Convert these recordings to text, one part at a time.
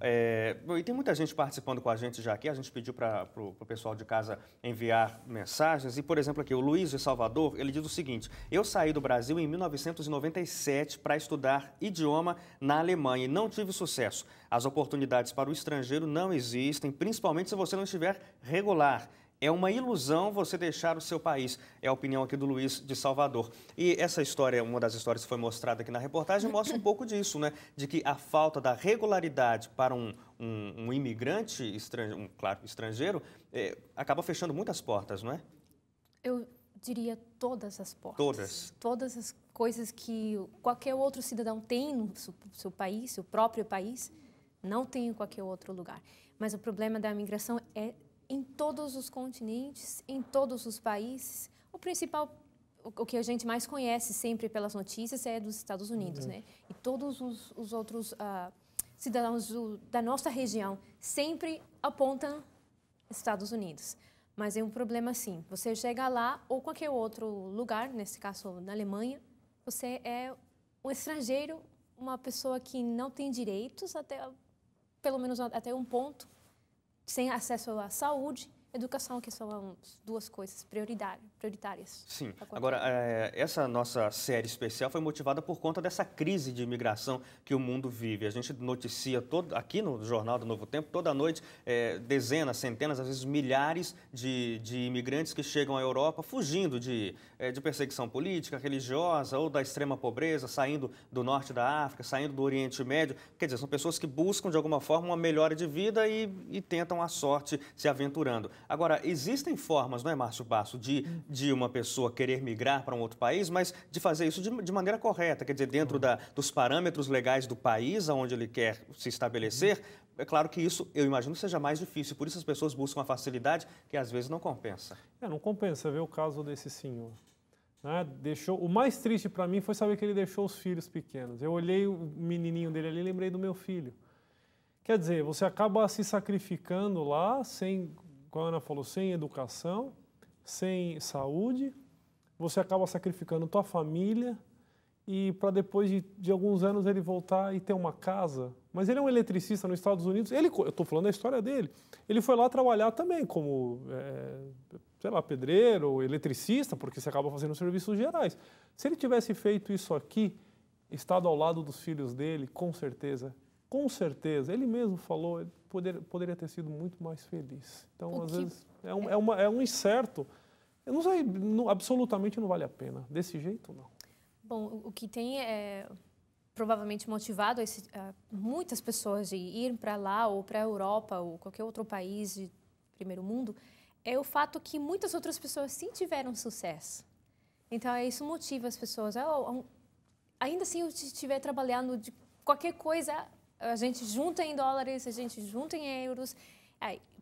É, e tem muita gente participando com a gente já aqui. A gente pediu para o pessoal de casa enviar mensagens. E, por exemplo, aqui, o Luiz de Salvador, ele diz o seguinte: Eu saí do Brasil em 1997 para estudar idioma na Alemanha e não tive sucesso. As oportunidades para o estrangeiro não existem, principalmente se você não estiver regular. É uma ilusão você deixar o seu país. É a opinião aqui do Luiz de Salvador. E essa história, uma das histórias que foi mostrada aqui na reportagem, mostra um pouco disso, né? De que a falta da regularidade para um, um, um imigrante, um, claro, estrangeiro, é, acaba fechando muitas portas, não é? Eu diria todas as portas. Todas. Todas as coisas que qualquer outro cidadão tem no seu, seu país, seu próprio país, não tem em qualquer outro lugar. Mas o problema da imigração é em todos os continentes, em todos os países. O principal, o que a gente mais conhece sempre pelas notícias é dos Estados Unidos, uhum. né? E todos os, os outros uh, cidadãos do, da nossa região sempre apontam Estados Unidos. Mas é um problema sim. Você chega lá ou qualquer outro lugar, nesse caso na Alemanha, você é um estrangeiro, uma pessoa que não tem direitos até pelo menos até um ponto sem acesso à saúde educação, que são duas coisas prioritárias. Sim. Agora, é, essa nossa série especial foi motivada por conta dessa crise de imigração que o mundo vive. A gente noticia todo, aqui no Jornal do Novo Tempo, toda noite, é, dezenas, centenas, às vezes milhares de, de imigrantes que chegam à Europa fugindo de, é, de perseguição política, religiosa ou da extrema pobreza, saindo do norte da África, saindo do Oriente Médio. Quer dizer, são pessoas que buscam, de alguma forma, uma melhora de vida e, e tentam a sorte se aventurando. Agora, existem formas, não é, Márcio Basso, de, de uma pessoa querer migrar para um outro país, mas de fazer isso de, de maneira correta, quer dizer, dentro da, dos parâmetros legais do país onde ele quer se estabelecer. É claro que isso, eu imagino, seja mais difícil, por isso as pessoas buscam a facilidade que às vezes não compensa. É, não compensa ver o caso desse senhor. Né? Deixou, o mais triste para mim foi saber que ele deixou os filhos pequenos. Eu olhei o menininho dele ali e lembrei do meu filho. Quer dizer, você acaba se sacrificando lá sem como a Ana falou, sem educação, sem saúde, você acaba sacrificando tua família e para depois de, de, alguns anos ele voltar e ter uma casa. Mas ele é um eletricista nos Estados Unidos. Ele, eu estou falando da história dele. Ele foi lá trabalhar também como, é, sei lá, pedreiro, eletricista, porque você acaba fazendo serviços gerais. Se ele tivesse feito isso aqui, estado ao lado dos filhos dele, com certeza com certeza, ele mesmo falou, ele poder, poderia ter sido muito mais feliz. Então, o às que... vezes, é um, é, é uma, é um incerto. Eu não sei, não, absolutamente não vale a pena. Desse jeito, não. Bom, o que tem é provavelmente motivado esse, uh, muitas pessoas de ir para lá ou para a Europa ou qualquer outro país de primeiro mundo é o fato que muitas outras pessoas sim tiveram sucesso. Então, é isso motiva as pessoas. Oh, ainda assim, eu estiver trabalhando de qualquer coisa, a gente junta em dólares, a gente junta em euros,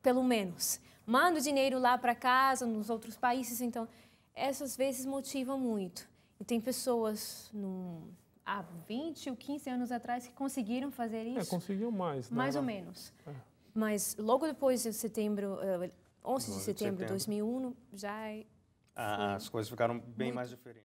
pelo menos. Manda o dinheiro lá para casa, nos outros países. Então, essas vezes motivam muito. E tem pessoas no, há 20 ou 15 anos atrás que conseguiram fazer é, isso. É, conseguiu mais. Né? Mais ou menos. É. Mas logo depois de setembro, 11 eh, de setembro de 2001, já... É ah, as coisas ficaram bem muito... mais diferentes.